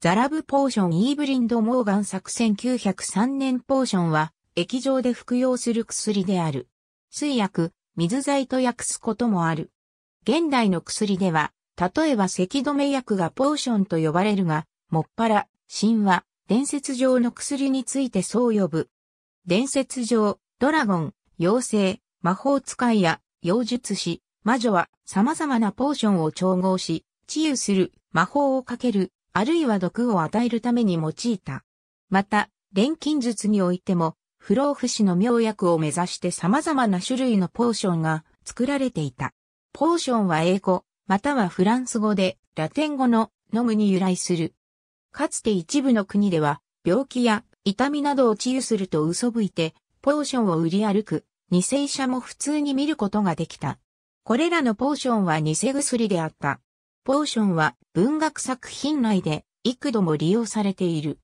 ザラブポーションイーブリンド・モーガン作1903年ポーションは、液状で服用する薬である。水薬、水剤と訳すこともある。現代の薬では、例えば咳止め薬がポーションと呼ばれるが、もっぱら、神話、伝説上の薬についてそう呼ぶ。伝説上、ドラゴン、妖精、魔法使いや、妖術師、魔女は様々なポーションを調合し、治癒する、魔法をかける、あるいは毒を与えるために用いた。また、錬金術においても、不老不死の妙薬を目指して様々な種類のポーションが作られていた。ポーションは英語、またはフランス語で、ラテン語の飲むに由来する。かつて一部の国では、病気や痛みなどを治癒すると嘘吹いて、ポーションを売り歩く、偽医者も普通に見ることができた。これらのポーションは偽薬であった。ポーションは文学作品内で幾度も利用されている。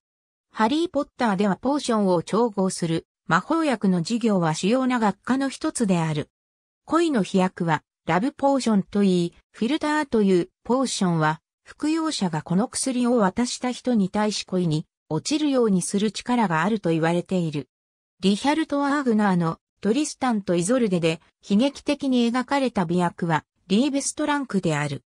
ハリーポッターではポーションを調合する魔法薬の事業は主要な学科の一つである。恋の飛躍はラブポーションといい、フィルターというポーションは服用者がこの薬を渡した人に対し恋に落ちるようにする力があると言われている。リヒャルト・アーグナーのトリスタンとイゾルデで悲劇的に描かれた美薬はリーベストランクである。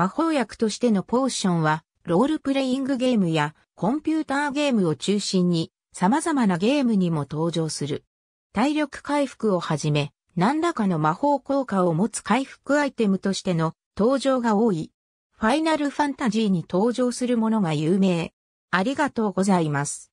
魔法薬としてのポーションは、ロールプレイングゲームやコンピューターゲームを中心に様々なゲームにも登場する。体力回復をはじめ、何らかの魔法効果を持つ回復アイテムとしての登場が多い。ファイナルファンタジーに登場するものが有名。ありがとうございます。